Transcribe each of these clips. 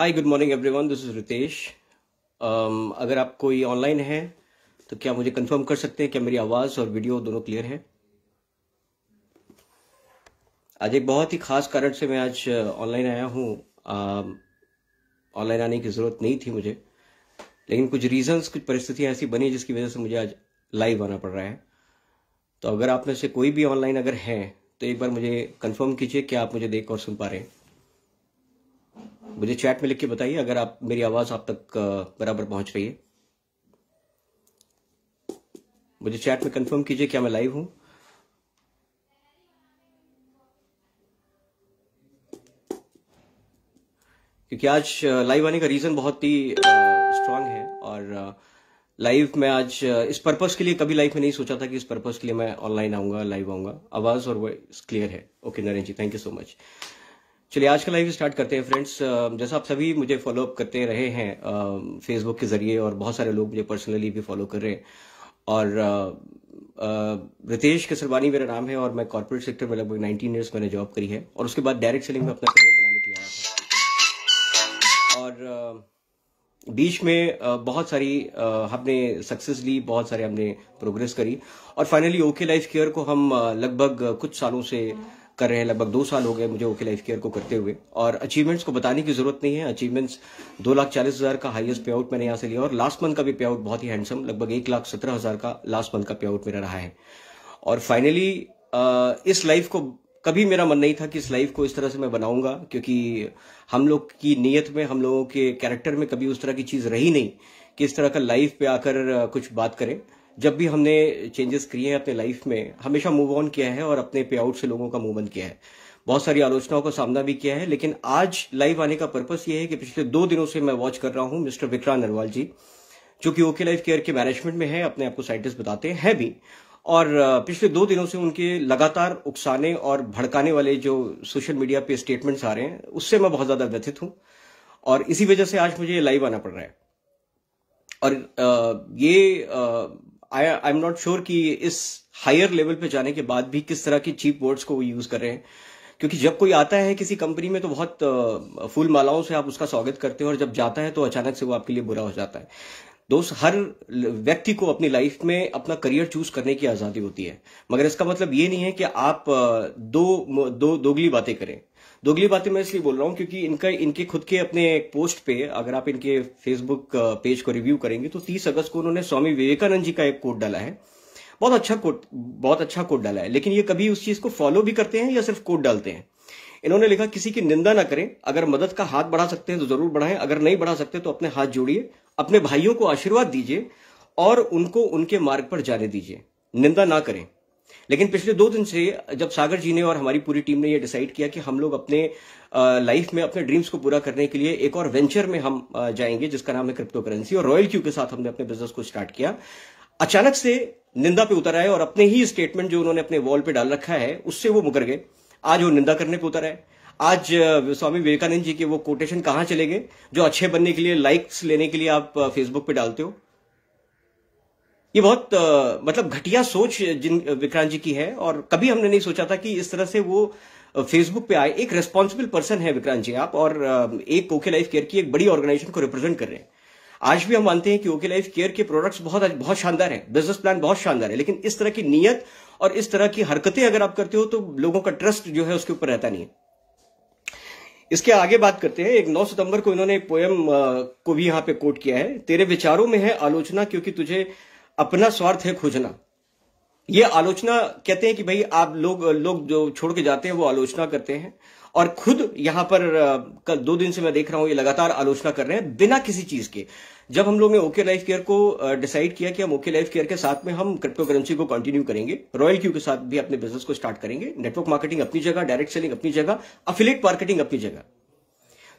Hi good morning everyone this is Ritesh अगर आप कोई ऑनलाइन है तो क्या मुझे कंफर्म कर सकते हैं क्या मेरी आवाज़ और वीडियो दोनों क्लियर है आज एक बहुत ही खास कारण से मैं आज ऑनलाइन uh, आया हूँ ऑनलाइन um, आने की ज़रूरत नहीं थी मुझे लेकिन कुछ रीजंस कुछ परिस्थितियाँ ऐसी बनी जिसकी वजह से मुझे आज लाइव आना पड़ रहा है तो अगर आप में से कोई भी ऑनलाइन अगर है तो एक बार मुझे कंफर्म कीजिए क्या आप मुझे देख और सुन पा रहे हैं मुझे चैट में लिख के बताइए अगर आप मेरी आवाज़ आप तक बराबर पहुंच रही है मुझे चैट में कंफर्म कीजिए क्या मैं लाइव हूं क्योंकि आज लाइव आने का रीज़न बहुत ही स्ट्रांग है और लाइव में आज इस पर्पज़ के लिए कभी लाइफ में नहीं सोचा था कि इस पर्पज़ के लिए मैं ऑनलाइन आऊंगा लाइव आऊंगा आवाज़ और वॉइस क्लियर है okay Narendra ji thank you so much चलिए आज का लाइव स्टार्ट करते हैं फ्रेंड्स जैसा आप सभी मुझे फॉलोअप करते रहे हैं फेसबुक के ज़रिए और बहुत सारे लोग मुझे पर्सनली भी फॉलो कर रहे हैं और रितेश केसरवानी मेरा नाम है और मैं कॉर्पोरेट सेक्टर में लगभग 19 ईयर्स मैंने जॉब करी है और उसके बाद डायरेक्ट सेलिंग में अपना करियर बनाने के लिए आया और बीच में बहुत सारी हमने सक्सेस ली बहुत सारे हमने प्रोग्रेस करी और फाइनली ओके लाइफ केयर को हम लगभग कुछ सालों से कर रहे हैं लगभग दो साल हो गए मुझे ओके लाइफ केयर को करते हुए और अचीवमेंट्स को बताने की जरूरत नहीं है अचीवमेंट्स दो लाख चालीस हज़ार का हाईएस्ट पे आउट मैंने यहाँ से लिया और लास्ट मंथ का भी पे आउट बहुत ही हैंडसम लगभग एक लाख सत्रह हज़ार का लास्ट मंथ का पे आउट मेरा रहा है और फाइनली इस लाइफ को कभी मेरा मन नहीं था कि इस लाइफ को इस तरह से मैं बनाऊंगा क्योंकि हम लोग की नीयत में हम लोगों के कैरेक्टर में कभी उस तरह की चीज़ रही नहीं कि इस तरह का लाइफ पे आकर कुछ बात करें जब भी हमने चेंजेस किए हैं अपने लाइफ में हमेशा मूव ऑन किया है और अपने पे आउट से लोगों का मूवमेंट किया है बहुत सारी आलोचनाओं का सामना भी किया है लेकिन आज लाइव आने का पर्पस ये है कि पिछले दो दिनों से मैं वॉच कर रहा हूं मिस्टर विक्रांत अरवाल जी जो कि ओके लाइफ केयर के मैनेजमेंट में है अपने आपको साइंटिस्ट बताते हैं भी और पिछले दो दिनों से उनके लगातार उकसाने और भड़काने वाले जो सोशल मीडिया पे स्टेटमेंट्स आ रहे हैं उससे मैं बहुत ज्यादा व्यथित हूं और इसी वजह से आज मुझे लाइव आना पड़ रहा है और ये आई एम नॉट श्योर कि इस हायर लेवल पे जाने के बाद भी किस तरह के चीप वर्ड्स को वो यूज कर रहे हैं क्योंकि जब कोई आता है किसी कंपनी में तो बहुत फुल मालाओं से आप उसका स्वागत करते हो और जब जाता है तो अचानक से वो आपके लिए बुरा हो जाता है दोस्त हर व्यक्ति को अपनी लाइफ में अपना करियर चूज करने की आज़ादी होती है मगर इसका मतलब ये नहीं है कि आप दो दो दोगली बातें करें दोगली बातें मैं इसलिए बोल रहा हूं क्योंकि इनका इनके खुद के अपने पोस्ट पे अगर आप इनके फेसबुक पेज को रिव्यू करेंगे तो तीस अगस्त को उन्होंने स्वामी विवेकानंद जी का एक कोट डाला है बहुत अच्छा कोट बहुत अच्छा कोट डाला है लेकिन ये कभी उस चीज को फॉलो भी करते हैं या सिर्फ कोट डालते हैं इन्होंने लिखा किसी की निंदा ना करें अगर मदद का हाथ बढ़ा सकते हैं तो जरूर बढ़ाएं अगर नहीं बढ़ा सकते तो अपने हाथ जोड़िए अपने भाइयों को आशीर्वाद दीजिए और उनको उनके मार्ग पर जाने दीजिए निंदा ना करें लेकिन पिछले दो दिन से जब सागर जी ने और हमारी पूरी टीम ने यह डिसाइड किया कि हम लोग अपने लाइफ में अपने ड्रीम्स को पूरा करने के लिए एक और वेंचर में हम जाएंगे जिसका नाम है क्रिप्टो करेंसी और रॉयल क्यू के साथ हमने अपने बिजनेस को स्टार्ट किया अचानक से निंदा पे उतर आए और अपने ही स्टेटमेंट जो उन्होंने अपने वॉल पे डाल रखा है उससे वो मुकर गए आज वो निंदा करने पर उतर है आज स्वामी विवेकानंद जी के वो कोटेशन कहाँ चले गए जो अच्छे बनने के लिए लाइक्स लेने के लिए आप फेसबुक पे डालते हो ये बहुत मतलब घटिया सोच जिन विक्रांत जी की है और कभी हमने नहीं सोचा था कि इस तरह से वो फेसबुक पे आए एक रेस्पॉन्सिबल पर्सन है विक्रांत जी आप और एक ओके लाइफ केयर की एक बड़ी ऑर्गेनाइजेशन को रिप्रेजेंट कर रहे हैं आज भी हम मानते हैं कि ओके लाइफ केयर के प्रोडक्ट्स बहुत बहुत शानदार है बिजनेस प्लान बहुत शानदार है लेकिन इस तरह की नीयत और इस तरह की हरकतें अगर आप करते हो तो लोगों का ट्रस्ट जो है उसके ऊपर रहता नहीं है इसके आगे बात करते हैं एक 9 सितंबर को इन्होंने पोएम को भी यहां पे कोट किया है तेरे विचारों में है आलोचना क्योंकि तुझे अपना स्वार्थ है खोजना ये आलोचना कहते हैं कि भाई आप लोग लोग जो छोड़ के जाते हैं वो आलोचना करते हैं और खुद यहां पर कल दो दिन से मैं देख रहा हूं ये लगातार आलोचना कर रहे हैं बिना किसी चीज के जब हम लोग ने ओके लाइफ केयर को डिसाइड किया कि हम ओके लाइफ केयर के साथ में हम क्रिप्टो करेंसी को कंटिन्यू करेंगे रॉयल क्यू के साथ भी अपने बिजनेस को स्टार्ट करेंगे नेटवर्क मार्केटिंग अपनी जगह डायरेक्ट सेलिंग अपनी जगह अफिलेट मार्केटिंग अपनी जगह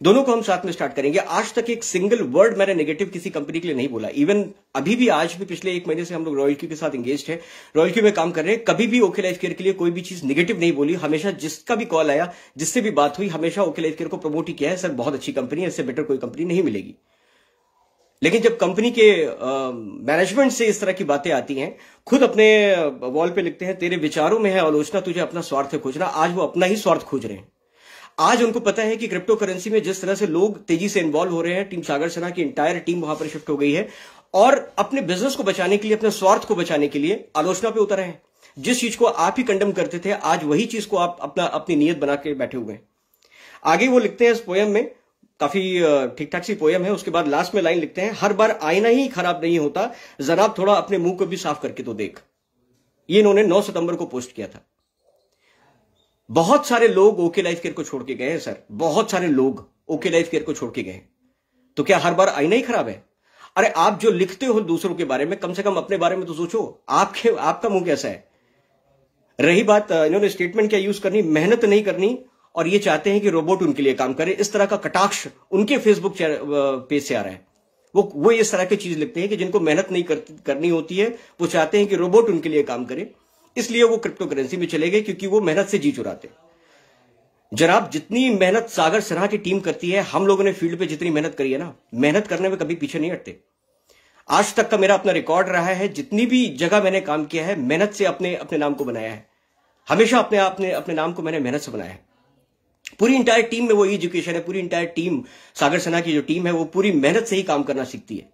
दोनों को हम साथ में स्टार्ट करेंगे आज तक एक सिंगल वर्ड मैंने नेगेटिव किसी कंपनी के लिए नहीं बोला इवन अभी भी आज भी पिछले एक महीने से हम लोग रॉयल क्यू के साथ एंगेज है रॉयल क्यू में काम कर रहे हैं कभी भी ओके लाइफ केयर के लिए कोई भी चीज नेगेटिव नहीं बोली हमेशा जिसका भी कॉल आया जिससे भी बात हुई हमेशा ओके लाइफ केयर को प्रमोट ही किया है सर बहुत अच्छी कंपनी है इससे बेटर कोई कंपनी नहीं मिलेगी लेकिन जब कंपनी के मैनेजमेंट से इस तरह की बातें आती हैं खुद अपने वॉल पे लिखते हैं तेरे विचारों में है आलोचना तुझे अपना स्वार्थ खोजना आज वो अपना ही स्वार्थ खोज रहे हैं आज उनको पता है कि क्रिप्टो करेंसी में जिस तरह से लोग तेजी से इन्वॉल्व हो रहे हैं टीम सागर सेना की इंटायर टीम वहां पर शिफ्ट हो गई है और अपने बिजनेस को बचाने के लिए अपने स्वार्थ को बचाने के लिए आलोचना पे उतर हैं जिस चीज को आप ही कंडम करते थे आज वही चीज को आप अपना अपनी नीयत बना के बैठे हुए हैं आगे वो लिखते हैं इस पोयम में काफी ठीक ठाक सी पोयम है उसके बाद लास्ट में लाइन लिखते हैं हर बार आईना ही खराब नहीं होता जनाब थोड़ा अपने मुंह को भी साफ करके तो देख ये इन्होंने 9 सितंबर को पोस्ट किया था बहुत सारे लोग ओके लाइफ केयर को छोड़ के गए हैं सर बहुत सारे लोग ओके लाइफ केयर को छोड़ के गए तो क्या हर बार आईना ही खराब है अरे आप जो लिखते हो दूसरों के बारे में कम से कम अपने बारे में तो सोचो आपके आपका मुंह कैसा है रही बात इन्होंने स्टेटमेंट क्या यूज करनी मेहनत नहीं करनी और ये चाहते हैं कि रोबोट उनके लिए काम करे इस तरह का कटाक्ष उनके फेसबुक पेज से आ रहा है वो वो इस तरह की चीज लिखते हैं कि जिनको मेहनत नहीं कर, करनी होती है वो चाहते हैं कि रोबोट उनके लिए काम करे इसलिए वो क्रिप्टो करेंसी में चले गए क्योंकि वो मेहनत से जी चुराते जनाब जितनी मेहनत सागर सिन्हा की टीम करती है हम लोगों ने फील्ड पे जितनी मेहनत करी है ना मेहनत करने में कभी पीछे नहीं हटते आज तक का मेरा अपना रिकॉर्ड रहा है जितनी भी जगह मैंने काम किया है मेहनत से अपने अपने नाम को बनाया है हमेशा अपने अपने अपने नाम को मैंने मेहनत से बनाया है पूरी इंटायर टीम में वो एजुकेशन है पूरी इंटायर टीम सागर सेना की जो टीम है वो पूरी मेहनत से ही काम करना सीखती है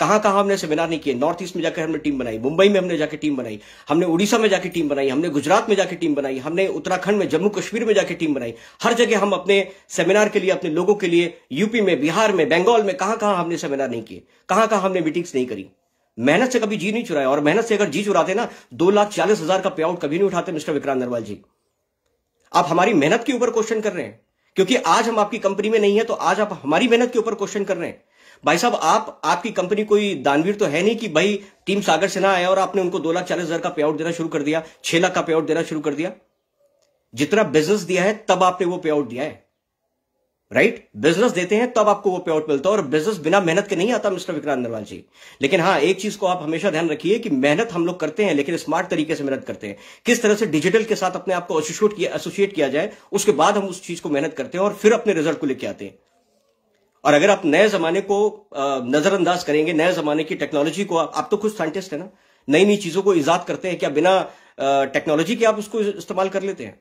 कहां कहां हमने सेमिनार नहीं किए नॉर्थ ईस्ट में जाकर हमने टीम बनाई मुंबई में हमने जाकर टीम बनाई हमने उड़ीसा में जाकर टीम बनाई हमने गुजरात में जाकर टीम बनाई हमने उत्तराखंड में जम्मू कश्मीर में जाकर टीम बनाई हर जगह हम अपने सेमिनार के लिए अपने लोगों के लिए यूपी में बिहार में बंगाल में कहां कहां हमने सेमिनार नहीं किए कहां कहां हमने मीटिंग्स नहीं करी मेहनत से कभी जी नहीं चुराया और मेहनत से अगर जी चुराते ना दो लाख चालीस हजार का पे आउट कभी नहीं उठाते मिस्टर विक्रांत नरवाल जी आप हमारी मेहनत के ऊपर क्वेश्चन कर रहे हैं क्योंकि आज हम आपकी कंपनी में नहीं है तो आज आप हमारी मेहनत के ऊपर क्वेश्चन कर रहे हैं भाई साहब आप आपकी कंपनी कोई दानवीर तो है नहीं कि भाई टीम सागर से ना आया और आपने उनको दो लाख चालीस हजार का पे आउट देना शुरू कर दिया छह लाख का पे आउट देना शुरू कर दिया जितना बिजनेस दिया है तब आपने वो पे आउट दिया है राइट right? बिजनेस देते हैं तब आपको वो पेआउट मिलता है और बिजनेस बिना मेहनत के नहीं आता मिस्टर विक्रांत नरवाल जी लेकिन हाँ एक चीज को आप हमेशा ध्यान रखिए कि मेहनत हम लोग करते हैं लेकिन स्मार्ट तरीके से मेहनत करते हैं किस तरह से डिजिटल के साथ अपने आप को एसोसिएट किया एसोसिएट किया जाए उसके बाद हम उस चीज को मेहनत करते हैं और फिर अपने रिजल्ट को लेके आते हैं और अगर आप नए जमाने को नजरअंदाज करेंगे नए जमाने की टेक्नोलॉजी को आप, आप तो खुद साइंटिस्ट है ना नई नई चीजों को ईजाद करते हैं क्या बिना टेक्नोलॉजी के आप उसको इस्तेमाल कर लेते हैं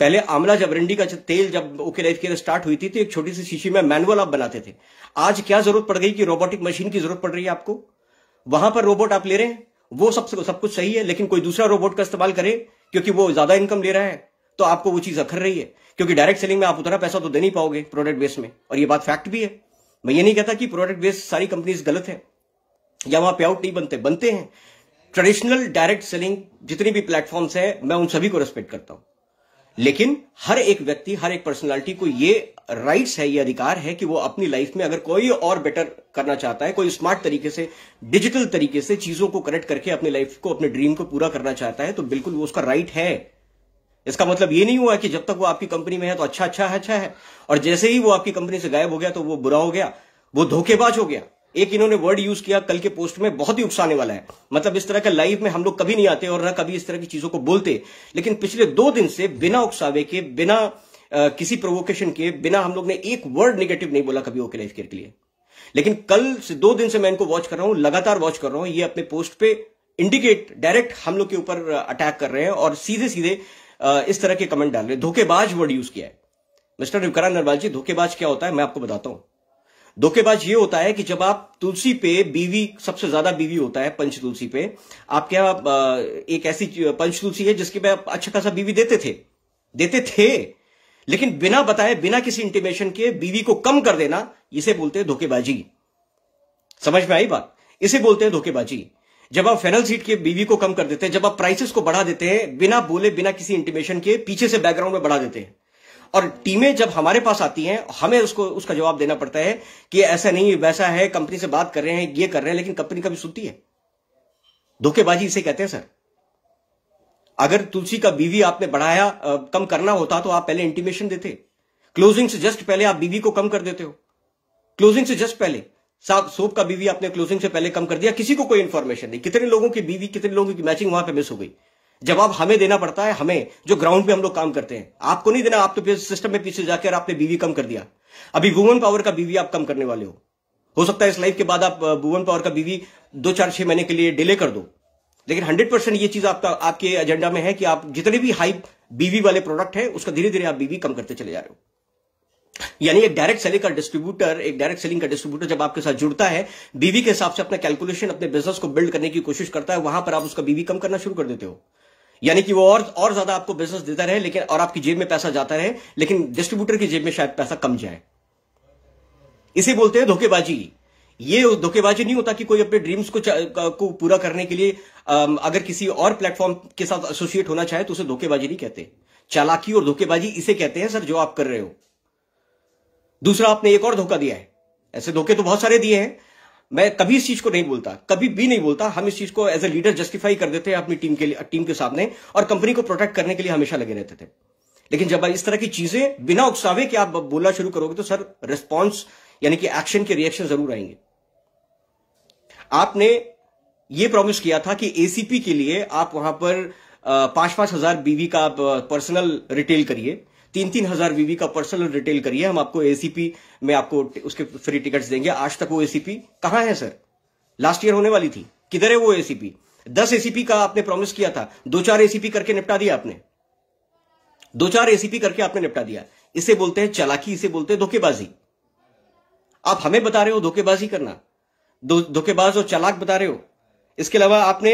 पहले आमला जब रिंडी का तेल जब ओके लाइफ केयर स्टार्ट हुई थी तो एक छोटी सी शीशी में मैनुअल आप बनाते थे आज क्या जरूरत पड़ गई कि रोबोटिक मशीन की जरूरत पड़ रही है आपको वहां पर रोबोट आप ले रहे हैं वो सब सब कुछ सही है लेकिन कोई दूसरा रोबोट का इस्तेमाल करे क्योंकि वो ज्यादा इनकम ले रहा है तो आपको वो चीज अखर रही है क्योंकि डायरेक्ट सेलिंग में आप उतना पैसा तो दे नहीं पाओगे प्रोडक्ट बेस में और ये बात फैक्ट भी है मैं ये नहीं कहता कि प्रोडक्ट बेस सारी कंपनीज गलत है या वहां पे आउट नहीं बनते बनते हैं ट्रेडिशनल डायरेक्ट सेलिंग जितनी भी प्लेटफॉर्म्स है मैं उन सभी को रेस्पेक्ट करता हूं लेकिन हर एक व्यक्ति हर एक पर्सनालिटी को ये राइट्स है ये अधिकार है कि वो अपनी लाइफ में अगर कोई और बेटर करना चाहता है कोई स्मार्ट तरीके से डिजिटल तरीके से चीजों को कनेक्ट करके अपनी लाइफ को अपने ड्रीम को पूरा करना चाहता है तो बिल्कुल वो उसका राइट है इसका मतलब ये नहीं हुआ कि जब तक वो आपकी कंपनी में है तो अच्छा अच्छा है अच्छा है और जैसे ही वो आपकी कंपनी से गायब हो गया तो वो बुरा हो गया वो धोखेबाज हो गया एक इन्होंने वर्ड यूज किया कल के पोस्ट में बहुत ही उकसाने वाला है मतलब इस तरह का लाइव में हम लोग कभी नहीं आते और न कभी इस तरह की चीजों को बोलते लेकिन पिछले दो दिन से बिना उकसावे के बिना आ, किसी प्रोवोकेशन के बिना हम लोग ने एक वर्ड नेगेटिव नहीं बोला कभी ओके लाइफ केयर के लिए लेकिन कल से दो दिन से मैं इनको वॉच कर रहा हूं लगातार वॉच कर रहा हूं ये अपने पोस्ट पे इंडिकेट डायरेक्ट हम लोग के ऊपर अटैक कर रहे हैं और सीधे सीधे इस तरह के कमेंट डाल रहे हैं धोखेबाज वर्ड यूज किया है मिस्टर रिवकरा नरवाल जी धोखेबाज क्या होता है मैं आपको बताता हूं धोखेबाज ये होता है कि जब आप तुलसी पे बीवी सबसे ज्यादा बीवी होता है पंच तुलसी पे आपके क्या एक ऐसी पंच तुलसी है जिसके पे आप अच्छा खासा बीवी देते थे देते थे लेकिन बिना बताए बिना किसी इंटीमेशन के बीवी को कम कर देना इसे बोलते हैं धोखेबाजी समझ में आई बात इसे बोलते हैं धोखेबाजी जब आप फेनल सीट के बीवी को कम कर देते हैं जब आप प्राइसेस को बढ़ा देते हैं बिना बोले बिना किसी इंटीमेशन के पीछे से बैकग्राउंड में बढ़ा देते हैं और टीमें जब हमारे पास आती हैं हमें उसको उसका जवाब देना पड़ता है कि ऐसा नहीं वैसा है कंपनी से बात कर रहे हैं ये कर रहे हैं लेकिन कंपनी कभी सुनती है धोखेबाजी इसे कहते हैं सर अगर तुलसी का बीवी आपने बढ़ाया कम करना होता तो आप पहले इंटीमेशन देते क्लोजिंग से जस्ट पहले आप बीवी को कम कर देते हो क्लोजिंग से जस्ट पहले साफ सोप का बीवी आपने क्लोजिंग से पहले कम कर दिया किसी को कोई इन्फॉर्मेशन नहीं कितने लोगों की बीवी कितने लोगों की मैचिंग वहां पे मिस हो गई जवाब हमें देना पड़ता है हमें जो ग्राउंड पे हम लोग काम करते हैं आपको नहीं देना आप तो सिस्टम में पीछे जाकर आपने बीवी कम कर दिया अभी वुमन पावर का बीवी आप कम करने वाले हो हो सकता है इस लाइफ के बाद आप वुमन पावर का बीवी दो चार छह महीने के लिए डिले कर दो लेकिन हंड्रेड परसेंट ये चीज आपका आपके एजेंडा में है कि आप जितने भी हाई बीवी वाले प्रोडक्ट है उसका धीरे धीरे आप बीवी कम करते चले जा रहे हो यानी एक डायरेक्ट सेलिंग का डिस्ट्रीब्यूटर एक डायरेक्ट सेलिंग का डिस्ट्रीब्यूटर जब आपके साथ जुड़ता है बीवी के हिसाब से अपना कैलकुलेशन अपने बिजनेस को बिल्ड करने की कोशिश करता है वहां पर आप उसका बीवी कम करना शुरू कर देते हो यानी कि वो और और ज्यादा आपको बिजनेस देता रहे लेकिन और आपकी जेब में पैसा जाता रहे लेकिन डिस्ट्रीब्यूटर की जेब में शायद पैसा कम जाए इसे बोलते हैं धोखेबाजी ये धोखेबाजी नहीं होता कि कोई अपने ड्रीम्स को को पूरा करने के लिए अगर किसी और प्लेटफॉर्म के साथ एसोसिएट होना चाहे तो उसे धोखेबाजी नहीं कहते चालाकी और धोखेबाजी इसे कहते हैं सर जो आप कर रहे हो दूसरा आपने एक और धोखा दिया है ऐसे धोखे तो बहुत सारे दिए हैं मैं कभी इस चीज को नहीं बोलता कभी भी नहीं बोलता हम इस चीज को एज ए लीडर जस्टिफाई कर देते हैं अपनी टीम के लिए टीम के सामने और कंपनी को प्रोटेक्ट करने के लिए हमेशा लगे रहते थे लेकिन जब इस तरह की चीजें बिना उकसावे कि आप बोलना शुरू करोगे तो सर रिस्पॉन्स यानी कि एक्शन के रिएक्शन जरूर आएंगे आपने ये प्रॉमिस किया था कि एसीपी के लिए आप वहां पर पांच पांच हजार बीवी का आप पर्सनल रिटेल करिए तीन तीन हजार वीवी का पर्सनल रिटेल करिए हम आपको एसीपी में आपको उसके फ्री टिकट्स देंगे आज तक वो एसीपी कहां है सर लास्ट ईयर होने वाली थी किधर है वो एसीपी दस एसीपी का आपने प्रॉमिस किया था दो चार एसीपी करके निपटा दिया आपने दो चार एसीपी करके आपने निपटा दिया इसे बोलते हैं चालाकी इसे बोलते हैं धोखेबाजी आप हमें बता रहे हो धोखेबाजी करना धोखेबाज और चालाक बता रहे हो इसके अलावा आपने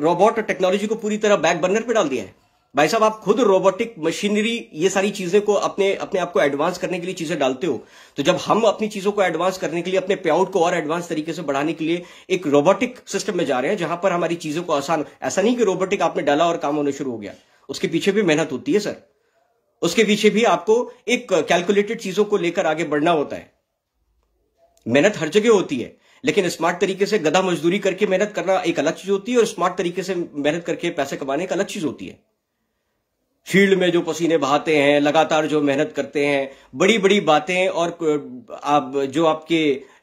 रोबोट टेक्नोलॉजी को पूरी तरह बैक बर्नर पे डाल दिया है भाई साहब आप खुद रोबोटिक मशीनरी ये सारी चीजें को अपने अपने आप को एडवांस करने के लिए चीजें डालते हो तो जब हम अपनी चीजों को एडवांस करने के लिए अपने पे को और एडवांस तरीके से बढ़ाने के लिए एक रोबोटिक सिस्टम में जा रहे हैं जहां पर हमारी चीजों को आसान ऐसा नहीं कि रोबोटिक आपने डाला और काम होना शुरू हो गया उसके पीछे भी मेहनत होती है सर उसके पीछे भी आपको एक कैलकुलेटेड चीजों को लेकर आगे बढ़ना होता है मेहनत हर जगह होती है लेकिन स्मार्ट तरीके से गधा मजदूरी करके मेहनत करना एक अलग चीज होती है और स्मार्ट तरीके से मेहनत करके पैसे कमाने एक अलग चीज होती है फील्ड में जो पसीने बहाते हैं लगातार जो मेहनत करते हैं बड़ी बड़ी बातें और आप जो आपके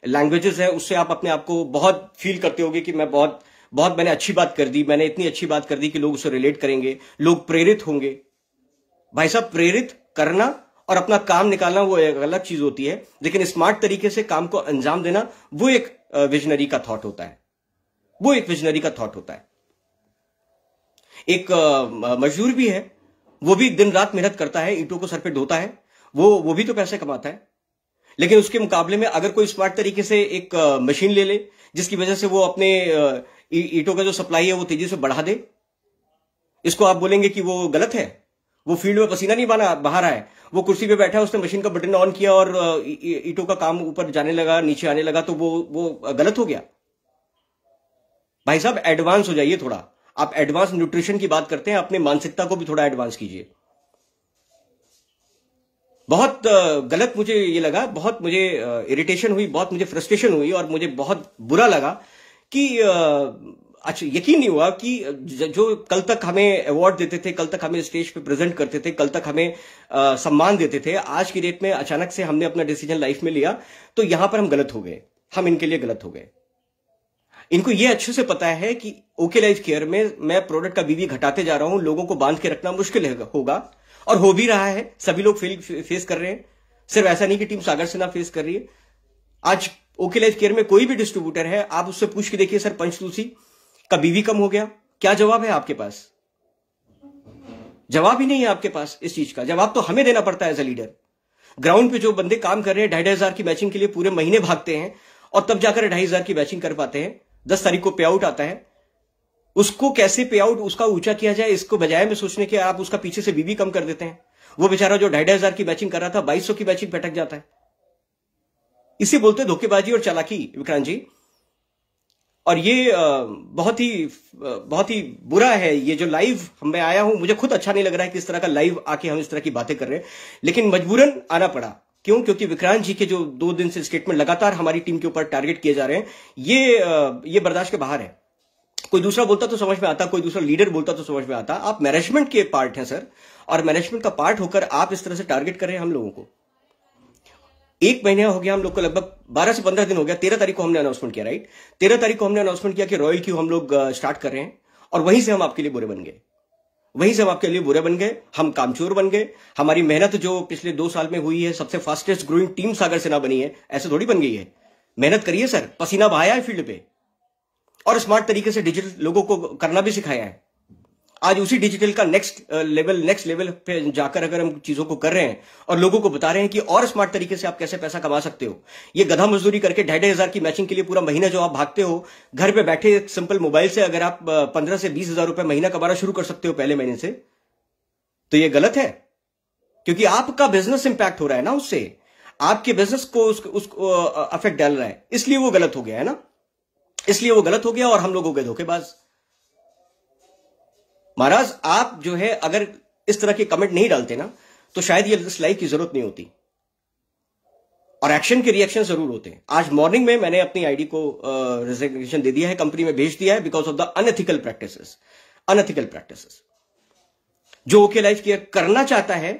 लैंग्वेजेस हैं उससे आप अपने आप को बहुत फील करते होगे कि मैं बहुत बहुत मैंने अच्छी बात कर दी मैंने इतनी अच्छी बात कर दी कि लोग उसे रिलेट करेंगे लोग प्रेरित होंगे भाई साहब प्रेरित करना और अपना काम निकालना वो एक अलग चीज होती है लेकिन स्मार्ट तरीके से काम को अंजाम देना वो एक विजनरी का थॉट होता है वो एक विजनरी का थॉट होता है एक मजदूर भी है वो भी दिन रात मेहनत करता है ईंटों को सर पे ढोता है वो वो भी तो पैसे कमाता है लेकिन उसके मुकाबले में अगर कोई स्मार्ट तरीके से एक मशीन ले ले जिसकी वजह से वो अपने ईटों का जो सप्लाई है वो तेजी से बढ़ा दे इसको आप बोलेंगे कि वो गलत है वो फील्ड में पसीना नहीं बना बाहर आए वो कुर्सी पे बैठा है उसने मशीन का बटन ऑन किया और ईटों का काम ऊपर जाने लगा नीचे आने लगा तो वो वो गलत हो गया भाई साहब एडवांस हो जाइए थोड़ा आप एडवांस न्यूट्रिशन की बात करते हैं अपने मानसिकता को भी थोड़ा एडवांस कीजिए बहुत गलत मुझे ये लगा बहुत मुझे इरिटेशन हुई बहुत मुझे फ्रस्ट्रेशन हुई और मुझे बहुत बुरा लगा कि अच्छा यकीन नहीं हुआ कि जो कल तक हमें अवार्ड देते थे कल तक हमें स्टेज पे प्रेजेंट करते थे कल तक हमें आ, सम्मान देते थे आज की डेट में अचानक से हमने अपना डिसीजन लाइफ में लिया तो यहां पर हम गलत हो गए हम इनके लिए गलत हो गए इनको ये अच्छे से पता है कि ओके लाइफ केयर में मैं प्रोडक्ट का बीवी घटाते जा रहा हूं लोगों को बांध के रखना मुश्किल होगा और हो भी रहा है सभी लोग फेस कर रहे हैं सिर्फ ऐसा नहीं कि टीम सागर सेना फेस कर रही है आज ओके लाइफ केयर में कोई भी डिस्ट्रीब्यूटर है आप उससे पूछ के देखिए सर पंच तुलसी का बीवी कम हो गया क्या जवाब है आपके पास जवाब ही नहीं है आपके पास इस चीज का जवाब तो हमें देना पड़ता है एज ए लीडर ग्राउंड पे जो बंदे काम कर रहे हैं ढाई ढाई हजार की मैचिंग के लिए पूरे महीने भागते हैं और तब जाकर ढाई हजार की मैचिंग कर पाते हैं दस तारीख को पे आउट आता है उसको कैसे पे आउट उसका ऊंचा किया जाए इसको बजाय में सोचने के आप उसका पीछे से बीबी कम कर देते हैं वो बेचारा जो ढाई ढाई हजार की बैचिंग कर रहा था बाईस सौ की बैचिंग पटक जाता है इसी बोलते धोखेबाजी और चालाकी विक्रांत जी और ये बहुत ही बहुत ही बुरा है ये जो लाइव मैं आया हूं मुझे खुद अच्छा नहीं लग रहा है कि इस तरह का लाइव आके हम इस तरह की बातें कर रहे हैं लेकिन मजबूरन आना पड़ा क्यों क्योंकि विक्रांत जी के जो दो दिन से स्टेटमेंट लगातार हमारी टीम के ऊपर टारगेट किए जा रहे हैं ये ये बर्दाश्त के बाहर है कोई दूसरा बोलता तो समझ में आता कोई दूसरा लीडर बोलता तो समझ में आता आप मैनेजमेंट के पार्ट हैं सर और मैनेजमेंट का पार्ट होकर आप इस तरह से टारगेट कर रहे हैं हम लोगों को एक महीना हो गया हम लोग को लगभग बारह से पंद्रह दिन हो गया तेरह तारीख को हमने अनाउंसमेंट किया राइट तेरह तारीख को हमने अनाउंसमेंट किया कि रॉयल क्यू हम लोग स्टार्ट कर रहे हैं और वहीं से हम आपके लिए बुरे बन गए वही सब आपके लिए बुरे बन गए हम कामचोर बन गए हमारी मेहनत जो पिछले दो साल में हुई है सबसे फास्टेस्ट ग्रोइंग टीम सागर सेना बनी है ऐसे थोड़ी बन गई है मेहनत करिए सर पसीना बहाया है फील्ड पे और स्मार्ट तरीके से डिजिटल लोगों को करना भी सिखाया है आज उसी डिजिटल का नेक्स्ट लेवल नेक्स्ट लेवल पे जाकर अगर हम चीजों को कर रहे हैं और लोगों को बता रहे हैं कि और स्मार्ट तरीके से आप कैसे पैसा कमा सकते हो ये गधा मजदूरी करके ढाई ढाई हजार की मैचिंग के लिए पूरा महीना जो आप भागते हो घर पे बैठे सिंपल मोबाइल से अगर आप uh, पंद्रह से बीस हजार रुपए महीना कमाना शुरू कर सकते हो पहले महीने से तो ये गलत है क्योंकि आपका बिजनेस इंपैक्ट हो रहा है ना उससे आपके बिजनेस को उसको अफेक्ट uh, डाल रहा है इसलिए वो गलत हो गया है ना इसलिए वो गलत हो गया और हम लोग हो गए धोखेबाज महाराज आप जो है अगर इस तरह के कमेंट नहीं डालते ना तो शायद ये लाइक की जरूरत नहीं होती और एक्शन के रिएक्शन जरूर होते हैं आज मॉर्निंग में मैंने अपनी आईडी को रेजिग्नेशन दे दिया है कंपनी में भेज दिया है because of the unethical practice unethical practice जो ओके लाइफ केयर करना चाहता है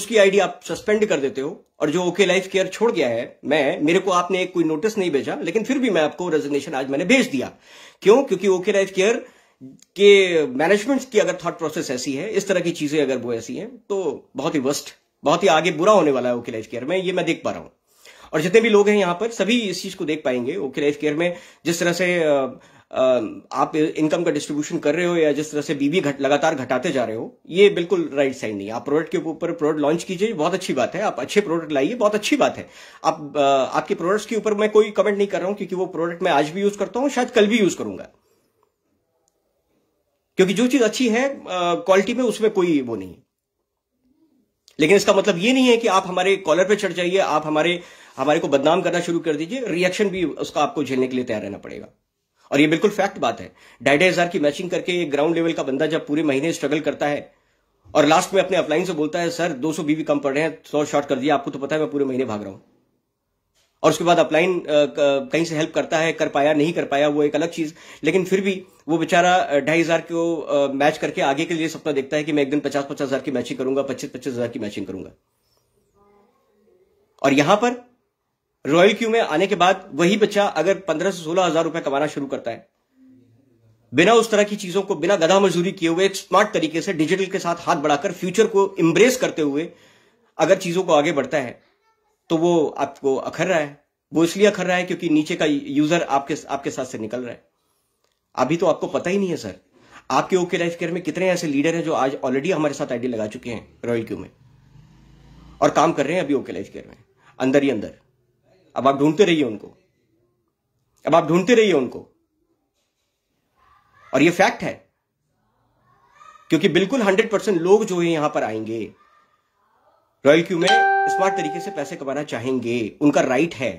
उसकी आईडी आप सस्पेंड कर देते हो और जो ओके लाइफ केयर छोड़ गया है मैं मेरे को आपने एक कोई नोटिस नहीं भेजा लेकिन फिर भी मैं आपको रेजिग्नेशन आज मैंने भेज दिया क्यों क्योंकि ओके लाइफ केयर के मैनेजमेंट की अगर थॉट प्रोसेस ऐसी है इस तरह की चीजें अगर वो ऐसी हैं तो बहुत ही वर्स्ट बहुत ही आगे बुरा होने वाला है ओके लाइफ केयर में ये मैं देख पा रहा हूं और जितने भी लोग हैं यहां पर सभी इस चीज को देख पाएंगे ओके लाइफ केयर में जिस तरह से आप इनकम का डिस्ट्रीब्यूशन कर रहे हो या जिस तरह से बीबी घट लगातार घटाते जा रहे हो ये बिल्कुल राइट साइड नहीं आप प्रोडक्ट के ऊपर प्रोडक्ट लॉन्च कीजिए बहुत अच्छी बात है आप अच्छे प्रोडक्ट लाइए बहुत अच्छी बात है आप आपके प्रोडक्ट्स के ऊपर मैं कोई कमेंट नहीं कर रहा हूं क्योंकि वो प्रोडक्ट मैं आज भी यूज करता हूं शायद कल भी यूज करूंगा क्योंकि जो चीज अच्छी है क्वालिटी में उसमें कोई वो नहीं है लेकिन इसका मतलब ये नहीं है कि आप हमारे कॉलर पे चढ़ जाइए आप हमारे हमारे को बदनाम करना शुरू कर दीजिए रिएक्शन भी उसका आपको झेलने के लिए तैयार रहना पड़ेगा और ये बिल्कुल फैक्ट बात है ढाई ढाई हजार की मैचिंग करके एक ग्राउंड लेवल का बंदा जब पूरे महीने स्ट्रगल करता है और लास्ट में अपने अपलाइन से बोलता है सर 200 बीवी कम पड़ रहे हैं सौ शॉर्ट कर दिया आपको तो पता है मैं पूरे महीने भाग रहा हूं और उसके बाद अपलाइन कहीं से हेल्प करता है कर पाया नहीं कर पाया वो एक अलग चीज लेकिन फिर भी वो बेचारा ढाई हजार को मैच करके आगे के लिए सपना देखता है कि मैं एक दिन पचास पचास हजार की मैचिंग करूंगा पच्चीस पच्चीस हजार की मैचिंग करूंगा और यहां पर रॉयल क्यू में आने के बाद वही बच्चा अगर पंद्रह से सोलह हजार रुपए कमाना शुरू करता है बिना उस तरह की चीजों को बिना गधा मजदूरी किए हुए एक स्मार्ट तरीके से डिजिटल के साथ हाथ बढ़ाकर फ्यूचर को इम्ब्रेस करते हुए अगर चीजों को आगे बढ़ता है तो वो आपको अखर रहा है वो इसलिए अखर रहा है क्योंकि नीचे का यूजर आपके आपके साथ से निकल रहा है अभी तो आपको पता ही नहीं है सर आपके ओके लाइफ केयर में कितने ऐसे लीडर हैं जो आज ऑलरेडी हमारे साथ आईडी लगा चुके हैं रॉयल क्यू में और काम कर रहे हैं अभी ओके लाइफ केयर में अंदर ही अंदर अब आप ढूंढते रहिए उनको अब आप ढूंढते रहिए उनको और ये फैक्ट है क्योंकि बिल्कुल हंड्रेड परसेंट लोग जो है यहां पर आएंगे रॉयल क्यू में स्मार्ट तरीके से पैसे कमाना चाहेंगे उनका राइट है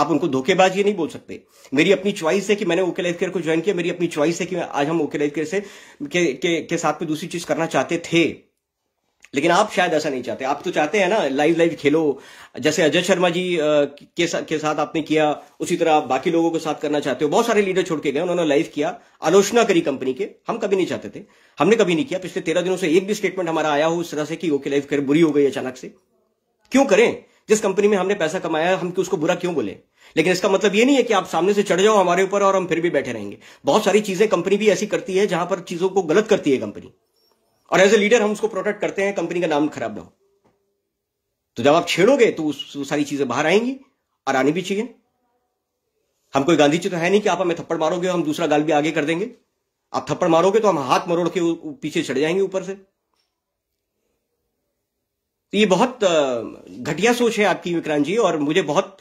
आप उनको धोखेबाज ये नहीं बोल सकते मेरी अपनी चॉइस है कि मैंने ओके लाइफ केयर को ज्वाइन किया मेरी अपनी चॉइस है कि आज हम ओके लाइफ केयर से के, के, के साथ में दूसरी चीज करना चाहते थे लेकिन आप शायद ऐसा नहीं चाहते आप तो चाहते हैं ना लाइव लाइव खेलो जैसे अजय शर्मा जी के साथ के साथ आपने किया उसी तरह आप बाकी लोगों के साथ करना चाहते हो बहुत सारे लीडर छोड़ के गए उन्होंने लाइव किया आलोचना करी कंपनी के हम कभी नहीं चाहते थे हमने कभी नहीं किया पिछले तेरह दिनों से एक भी स्टेटमेंट हमारा आया हो उस तरह से कि ओके लाइफ केयर बुरी हो गई अचानक से क्यों करें जिस कंपनी में हमने पैसा कमाया है हम उसको बुरा क्यों बोले लेकिन इसका मतलब ये नहीं है कि आप सामने से चढ़ जाओ हमारे ऊपर और हम फिर भी बैठे रहेंगे बहुत सारी चीजें कंपनी भी ऐसी करती है जहां पर चीजों को गलत करती है कंपनी और एज ए लीडर हम उसको प्रोटेक्ट करते हैं कंपनी का नाम खराब ना हो तो जब आप छेड़ोगे तो वो सारी चीजें बाहर आएंगी और आनी भी चाहिए हम कोई गांधी जी तो है नहीं कि आप हमें थप्पड़ मारोगे हम दूसरा गाल भी आगे कर देंगे आप थप्पड़ मारोगे तो हम हाथ मरोड़ के पीछे चढ़ जाएंगे ऊपर से तो ये बहुत घटिया सोच है आपकी विक्रांत जी और मुझे बहुत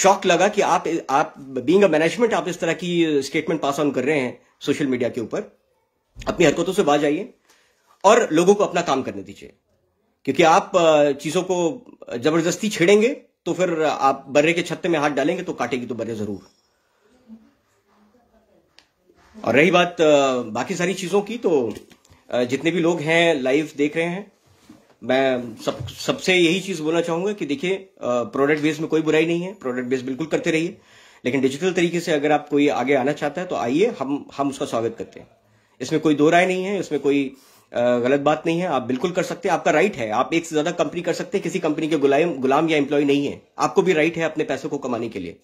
शौक लगा कि आप आप बीइंग अ मैनेजमेंट आप इस तरह की स्टेटमेंट पास ऑन कर रहे हैं सोशल मीडिया के ऊपर अपनी हरकतों से बाज आइए और लोगों को अपना काम करने दीजिए क्योंकि आप चीजों को जबरदस्ती छेड़ेंगे तो फिर आप बर्रे के छत्ते में हाथ डालेंगे तो काटेगी तो बर्रे जरूर और रही बात बाकी सारी चीजों की तो जितने भी लोग हैं लाइव देख रहे हैं मैं सब सबसे यही चीज बोलना चाहूंगा कि देखिए प्रोडक्ट बेस में कोई बुराई नहीं है प्रोडक्ट बेस बिल्कुल करते रहिए लेकिन डिजिटल तरीके से अगर आप कोई आगे आना चाहता है तो आइए हम हम उसका स्वागत करते हैं इसमें कोई दो राय नहीं है इसमें कोई गलत बात नहीं है आप बिल्कुल कर सकते हैं आपका राइट है आप एक से ज्यादा कंपनी कर सकते हैं किसी कंपनी के गुलाम गुलाम या एम्प्लॉय नहीं है आपको भी राइट है अपने पैसों को कमाने के लिए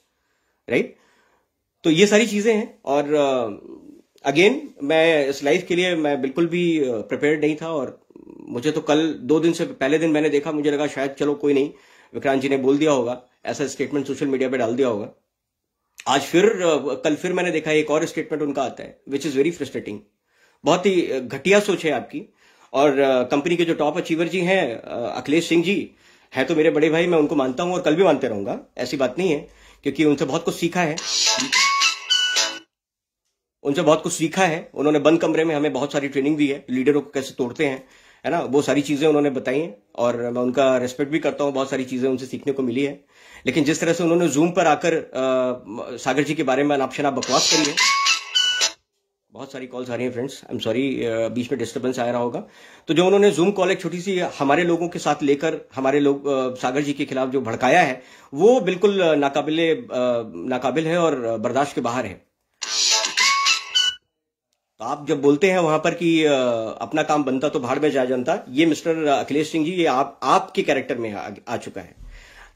राइट तो ये सारी चीजें हैं और अगेन मैं इस लाइफ के लिए मैं बिल्कुल भी प्रिपेयर नहीं था और मुझे तो कल दो दिन से पहले दिन मैंने देखा मुझे लगा शायद चलो कोई नहीं विक्रांत जी ने बोल दिया होगा ऐसा स्टेटमेंट सोशल मीडिया पर डाल दिया होगा आज फिर कल फिर मैंने देखा एक और स्टेटमेंट उनका आता है विच इज वेरी फ्रस्ट्रेटिंग बहुत ही घटिया सोच है आपकी और कंपनी के जो टॉप अचीवर जी हैं अखिलेश सिंह जी है तो मेरे बड़े भाई मैं उनको मानता हूं और कल भी मानते रहूंगा ऐसी बात नहीं है क्योंकि उनसे बहुत कुछ सीखा है उनसे बहुत कुछ सीखा है उन्होंने बंद कमरे में हमें बहुत सारी ट्रेनिंग दी है लीडरों को कैसे तोड़ते हैं है ना वो सारी चीज़ें उन्होंने बताई हैं और मैं उनका रेस्पेक्ट भी करता हूँ बहुत सारी चीज़ें उनसे सीखने को मिली है लेकिन जिस तरह से उन्होंने जूम पर आकर सागर जी के बारे में अनापशना बकवास करी है बहुत सारी कॉल्स आ रही हैं फ्रेंड्स आई एम सॉरी बीच में डिस्टर्बेंस आ रहा होगा तो जो उन्होंने जूम कॉल एक छोटी सी हमारे लोगों के साथ लेकर हमारे लोग सागर जी के खिलाफ जो भड़काया है वो बिल्कुल नाकाबिल नाकाबिल है और बर्दाश्त के बाहर है तो आप जब बोलते हैं वहां पर कि अपना काम बनता तो भाड़ में जा जनता ये मिस्टर अखिलेश सिंह जी ये आप आपके कैरेक्टर में आ, आ चुका है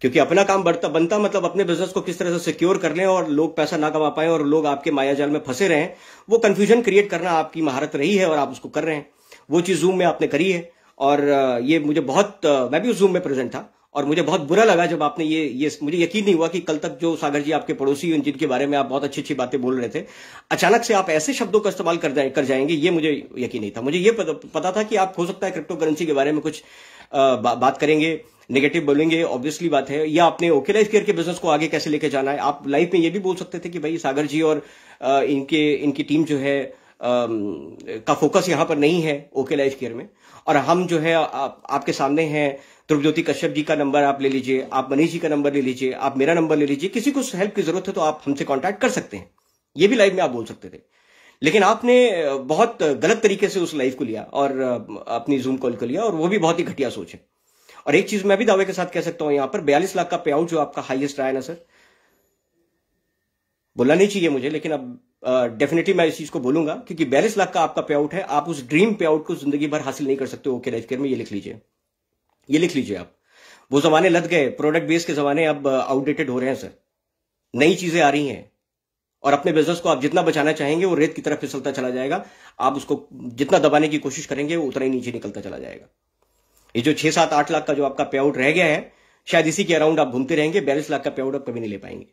क्योंकि अपना काम बढ़ता बनता मतलब अपने बिजनेस को किस तरह से सिक्योर कर लें और लोग पैसा ना कमा पाए और लोग आपके मायाजाल में फंसे रहें वो कन्फ्यूजन क्रिएट करना आपकी महारत रही है और आप उसको कर रहे हैं वो चीज जूम में आपने करी है और ये मुझे बहुत मैं भी उस जूम में प्रेजेंट था और मुझे बहुत बुरा लगा जब आपने ये ये मुझे यकीन नहीं हुआ कि कल तक जो सागर जी आपके पड़ोसी जिनके बारे में आप बहुत अच्छी अच्छी बातें बोल रहे थे अचानक से आप ऐसे शब्दों का इस्तेमाल कर जाए कर जाएंगे ये मुझे यकीन नहीं था मुझे ये पता था कि आप हो सकता है क्रिप्टो करेंसी के बारे में कुछ बा, बात करेंगे नेगेटिव बोलेंगे ऑब्वियसली बात है या आपने ओके लाइफ केयर के बिजनेस को आगे कैसे लेके जाना है आप लाइफ में ये भी बोल सकते थे कि भाई सागर जी और इनके इनकी टीम जो है का फोकस यहां पर नहीं है ओके लाइफ केयर में और हम जो है आपके सामने हैं ध्रुव ज्योति कश्यप जी का नंबर आप ले लीजिए आप मनीष जी का नंबर ले लीजिए आप मेरा नंबर ले लीजिए किसी को हेल्प की जरूरत है तो आप हमसे कॉन्टैक्ट कर सकते हैं ये भी लाइव में आप बोल सकते थे लेकिन आपने बहुत गलत तरीके से उस लाइव को लिया और अपनी जूम कॉल को लिया और वो भी बहुत ही घटिया सोच है और एक चीज मैं भी दावे के साथ कह सकता हूं यहां पर बयालीस लाख का पे आउट जो आपका हाईएस्ट रहा है ना सर बोलना नहीं चाहिए मुझे लेकिन अब डेफिनेटली मैं इस चीज को बोलूंगा क्योंकि बयालीस लाख का आपका पे आउट है आप उस ड्रीम पे आउट को जिंदगी भर हासिल नहीं कर सकते ओके लाइफ केयर में ये लिख लीजिए ये लिख लीजिए आप वो जमाने लद गए प्रोडक्ट बेस के जमाने अब आउटडेटेड uh, हो रहे हैं सर नई चीजें आ रही हैं और अपने बिजनेस को आप जितना बचाना चाहेंगे वो रेत की तरफ फिसलता चला जाएगा आप उसको जितना दबाने की कोशिश करेंगे वो उतना ही नीचे निकलता चला जाएगा ये जो छह सात आठ लाख का जो आपका पे आउट रह गया है शायद इसी के अराउंड आप घूमते रहेंगे बयालीस लाख का पे आउट आप कभी नहीं ले पाएंगे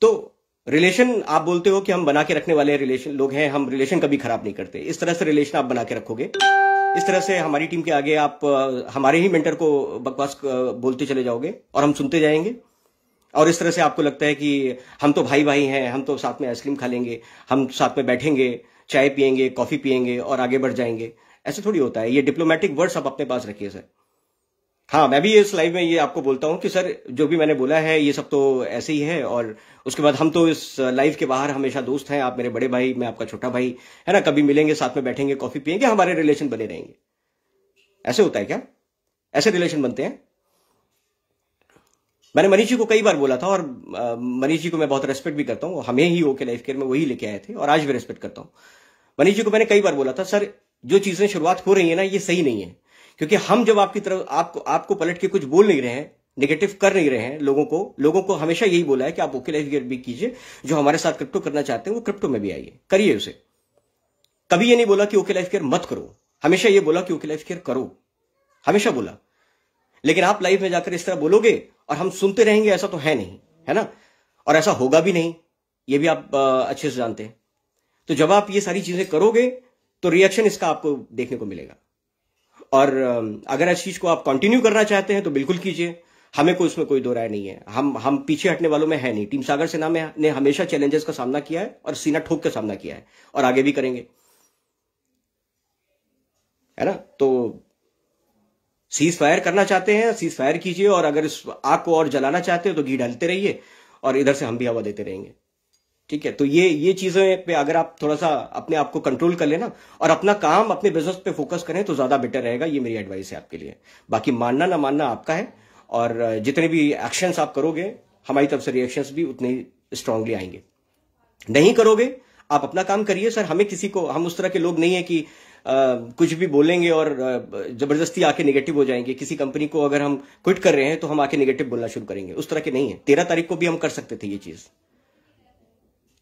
तो रिलेशन आप बोलते हो कि हम बना के रखने वाले रिलेशन लोग हैं हम रिलेशन कभी खराब नहीं करते इस तरह से रिलेशन आप बना के रखोगे इस तरह से हमारी टीम के आगे आप हमारे ही मेंटर को बकवास बोलते चले जाओगे और हम सुनते जाएंगे और इस तरह से आपको लगता है कि हम तो भाई भाई हैं हम तो साथ में आइसक्रीम खा लेंगे हम साथ में बैठेंगे चाय पियेंगे कॉफी पियेंगे और आगे बढ़ जाएंगे ऐसे थोड़ी होता है ये डिप्लोमेटिक वर्ड्स आप अपने पास रखिए सर हाँ मैं भी इस लाइव में ये आपको बोलता हूँ कि सर जो भी मैंने बोला है ये सब तो ऐसे ही है और उसके बाद हम तो इस लाइव के बाहर हमेशा दोस्त हैं आप मेरे बड़े भाई मैं आपका छोटा भाई है ना कभी मिलेंगे साथ में बैठेंगे कॉफी पियेंगे हमारे रिलेशन बने रहेंगे ऐसे होता है क्या ऐसे रिलेशन बनते हैं मैंने मनीष जी को कई बार बोला था और मनीष जी को मैं बहुत रेस्पेक्ट भी करता हूँ हमें ही ओके लाइफ केयर में वही लेके आए थे और आज भी रेस्पेक्ट करता हूँ मनीष जी को मैंने कई बार बोला था सर जो चीजें शुरुआत हो रही है ना ये सही नहीं है क्योंकि हम जब आपकी तरफ आपको आपको पलट के कुछ बोल नहीं रहे हैं नेगेटिव कर नहीं रहे हैं लोगों को लोगों को हमेशा यही बोला है कि आप ओके लाइफ भी कीजिए जो हमारे साथ क्रिप्टो करना चाहते हैं वो क्रिप्टो में भी आइए करिए उसे कभी ये नहीं बोला कि ओके लाइफ केयर मत करो हमेशा ये बोला कि ओके लाइफ केयर करो हमेशा बोला लेकिन आप लाइफ में जाकर इस तरह बोलोगे और हम सुनते रहेंगे ऐसा तो है नहीं है ना और ऐसा होगा भी नहीं ये भी आप अच्छे से जानते हैं तो जब आप ये सारी चीजें करोगे तो रिएक्शन इसका आपको देखने को मिलेगा और अगर चीज को आप कंटिन्यू करना चाहते हैं तो बिल्कुल कीजिए हमें कोई उसमें कोई दो राय नहीं है हम हम पीछे हटने वालों में है नहीं टीम सागर सेना में ने हमेशा चैलेंजेस का सामना किया है और सीना ठोक का सामना किया है और आगे भी करेंगे है ना तो सीज फायर करना चाहते हैं सीज फायर कीजिए और अगर इस आग को और जलाना चाहते हैं तो घी डालते रहिए और इधर से हम भी हवा देते रहेंगे ठीक है तो ये ये चीजें पे अगर आप थोड़ा सा अपने आप को कंट्रोल कर लेना और अपना काम अपने बिजनेस पे फोकस करें तो ज्यादा बेटर रहेगा ये मेरी एडवाइस है आपके लिए बाकी मानना ना मानना आपका है और जितने भी एक्शंस आप करोगे हमारी तरफ से रिएक्शंस भी उतने स्ट्रांगली आएंगे नहीं करोगे आप अपना काम करिए सर हमें किसी को हम उस तरह के लोग नहीं है कि आ, कुछ भी बोलेंगे और जबरदस्ती आके नेगेटिव हो जाएंगे किसी कंपनी को अगर हम क्विट कर रहे हैं तो हम आके नेगेटिव बोलना शुरू करेंगे उस तरह के नहीं है तेरह तारीख को भी हम कर सकते थे ये चीज़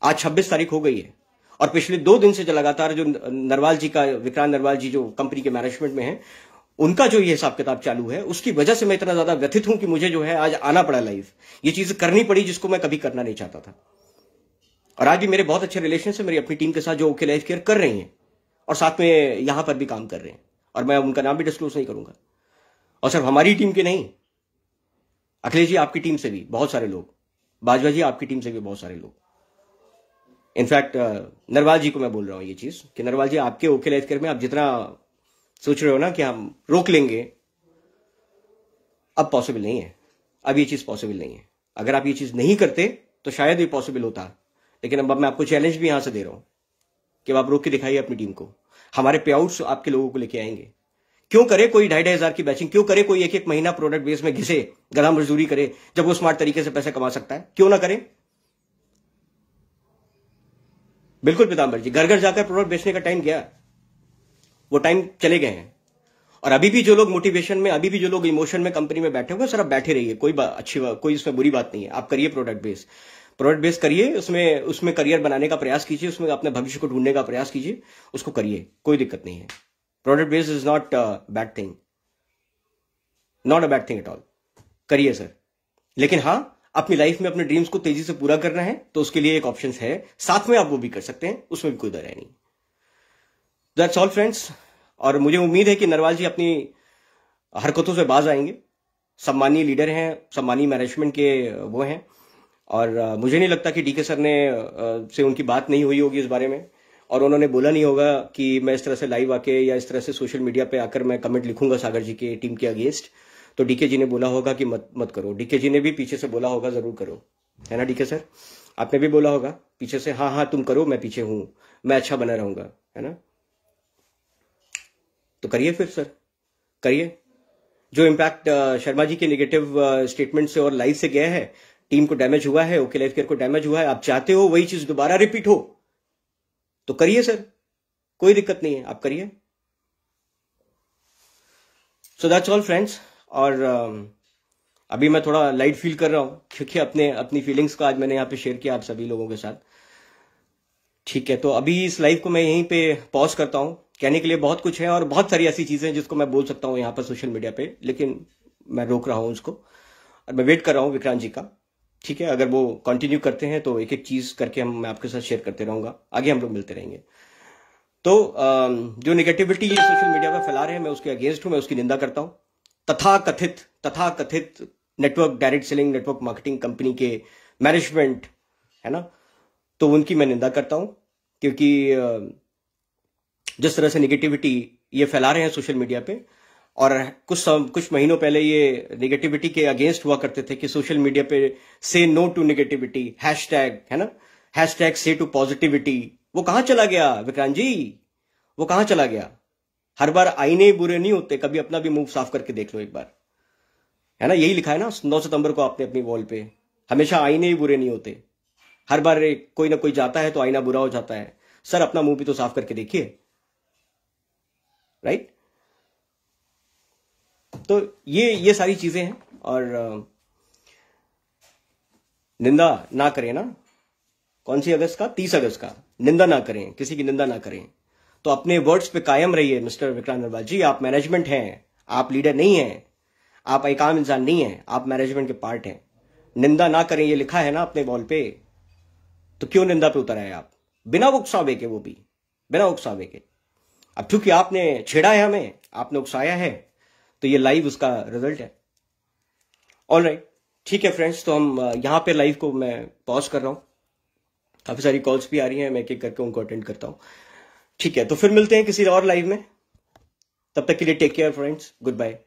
आज छब्बीस तारीख हो गई है और पिछले दो दिन से लगातार जो नरवाल जी का विक्रांत नरवाल जी जो कंपनी के मैनेजमेंट में है उनका जो ये हिसाब किताब चालू है उसकी वजह से मैं इतना ज्यादा व्यथित हूं कि मुझे जो है आज आना पड़ा लाइफ ये चीज करनी पड़ी जिसको मैं कभी करना नहीं चाहता था और आज भी मेरे बहुत अच्छे रिलेशन है मेरी अपनी टीम के साथ जो ओके लाइफ केयर कर रही है और साथ में यहां पर भी काम कर रहे हैं और मैं उनका नाम भी डिस्क्लोज नहीं करूंगा और सिर्फ हमारी टीम के नहीं अखिलेश जी आपकी टीम से भी बहुत सारे लोग बाजवा जी आपकी टीम से भी बहुत सारे लोग इनफैक्ट नरवाल जी को मैं बोल रहा हूँ ये चीज कि नरवाल जी आपके ओके लाइफ केयर में आप जितना सोच रहे हो ना कि हम रोक लेंगे अब पॉसिबल नहीं है अब ये चीज पॉसिबल नहीं है अगर आप ये चीज नहीं करते तो शायद ये पॉसिबल होता लेकिन अब मैं आपको चैलेंज भी यहां से दे रहा हूं कि आप रोक के दिखाइए अपनी टीम को हमारे पे आउट्स आपके लोगों को लेके आएंगे क्यों करे कोई ढाई ढाई हजार की बैचिंग क्यों करे कोई एक एक महीना प्रोडक्ट बेस में घिसे गधा मजदूरी करे जब वो स्मार्ट तरीके से पैसा कमा सकता है क्यों ना करे बिल्कुल पीताम्बर जी घर घर जाकर प्रोडक्ट बेचने का टाइम गया वो टाइम चले गए हैं और अभी भी जो लोग मोटिवेशन में अभी भी जो लोग इमोशन में कंपनी में बैठे हुए सर आप बैठे रहिए कोई अच्छी कोई इसमें बुरी बात नहीं है आप करिए प्रोडक्ट बेस प्रोडक्ट बेस करिए उसमें उसमें करियर बनाने का प्रयास कीजिए उसमें अपने भविष्य को ढूंढने का प्रयास कीजिए उसको करिए कोई दिक्कत नहीं है product base is not bad thing not a bad thing at all करिए सर लेकिन हाँ अपनी लाइफ में अपने ड्रीम्स को तेजी से पूरा करना है तो उसके लिए एक ऑप्शन है साथ में आप वो भी कर सकते हैं उसमें भी कोई है नहीं दैट्स ऑल फ्रेंड्स और मुझे उम्मीद है कि नरवाल जी अपनी हरकतों से बाज आएंगे सम्मानीय लीडर हैं सम्मानीय मैनेजमेंट के वो हैं और मुझे नहीं लगता कि डीके सर ने से उनकी बात नहीं हुई होगी इस बारे में और उन्होंने बोला नहीं होगा कि मैं इस तरह से लाइव आके या इस तरह से सोशल मीडिया पे आकर मैं कमेंट लिखूंगा सागर जी के टीम के अगेंस्ट तो डीके जी ने बोला होगा कि मत मत करो डीके जी ने भी पीछे से बोला होगा जरूर करो है ना डीके सर आपने भी बोला होगा पीछे से हाँ हाँ तुम करो मैं पीछे हूं मैं अच्छा बना रहूंगा है ना तो करिए फिर सर करिए जो इम्पैक्ट शर्मा जी के निगेटिव स्टेटमेंट से और लाइव से गया है टीम को डैमेज हुआ है ओके लाइफ केयर को डैमेज हुआ है आप चाहते हो वही चीज दोबारा रिपीट हो तो करिए सर कोई दिक्कत नहीं है आप करिए सो दैट्स ऑल फ्रेंड्स और um, अभी मैं थोड़ा लाइट फील कर रहा हूँ क्योंकि अपने अपनी फीलिंग्स को आज मैंने यहाँ पे शेयर किया आप सभी लोगों के साथ ठीक है तो अभी इस लाइव को मैं यहीं पे पॉज करता हूँ कहने के लिए बहुत कुछ है और बहुत सारी ऐसी चीज़ें हैं जिसको मैं बोल सकता हूँ यहाँ पर सोशल मीडिया पे लेकिन मैं रोक रहा हूँ उसको और मैं वेट कर रहा हूँ विक्रांत जी का ठीक है अगर वो कंटिन्यू करते हैं तो एक एक चीज़ करके हम मैं आपके साथ शेयर करते रहूंगा आगे हम लोग मिलते रहेंगे तो um, जो निगेटिविटी ये सोशल मीडिया पर फैला रहे हैं मैं उसके अगेंस्ट हूं मैं उसकी निंदा करता हूँ तथा कथित तथा कथित network direct selling network marketing company के मैनेजमेंट है ना तो उनकी मैं निंदा करता हूं क्योंकि जिस तरह से निगेटिविटी ये फैला रहे हैं सोशल मीडिया पे और कुछ सम, कुछ महीनों पहले ये निगेटिविटी के अगेंस्ट हुआ करते थे कि सोशल मीडिया पे say no to negativity hashtag है ना hashtag say to positivity वो कहां चला गया विक्रांत जी वो कहां चला गया हर बार आईने बुरे नहीं होते कभी अपना भी मुंह साफ करके देख लो एक बार है ना यही लिखा है ना नौ सितंबर को आपने अपनी वॉल पे हमेशा आईने ही बुरे नहीं होते हर बार कोई ना कोई जाता है तो आईना बुरा हो जाता है सर अपना मुंह भी तो साफ करके देखिए राइट तो ये ये सारी चीजें हैं और निंदा ना करें ना कौन सी अगस्त का तीस अगस्त का निंदा ना करें किसी की निंदा ना करें तो अपने वर्ड्स पे कायम रहिए मिस्टर विक्रांत नरवाल जी आप मैनेजमेंट हैं आप लीडर नहीं हैं आप एक आम इंसान नहीं हैं आप मैनेजमेंट के पार्ट हैं निंदा ना करें ये लिखा है ना अपने वॉल पे तो क्यों निंदा पे उतर आए आप बिना उकसावे के वो भी बिना उकसावे के अब चूंकि आपने छेड़ा है हमें आपने उकसाया है तो ये लाइव उसका रिजल्ट है ऑल राइट ठीक है फ्रेंड्स तो हम यहां पे लाइव को मैं पॉज कर रहा हूं काफ़ी सारी कॉल्स भी आ रही हैं मैं एक एक करके उनको अटेंड करता हूं ठीक है तो फिर मिलते हैं किसी और लाइव में तब तक के लिए take care friends good bye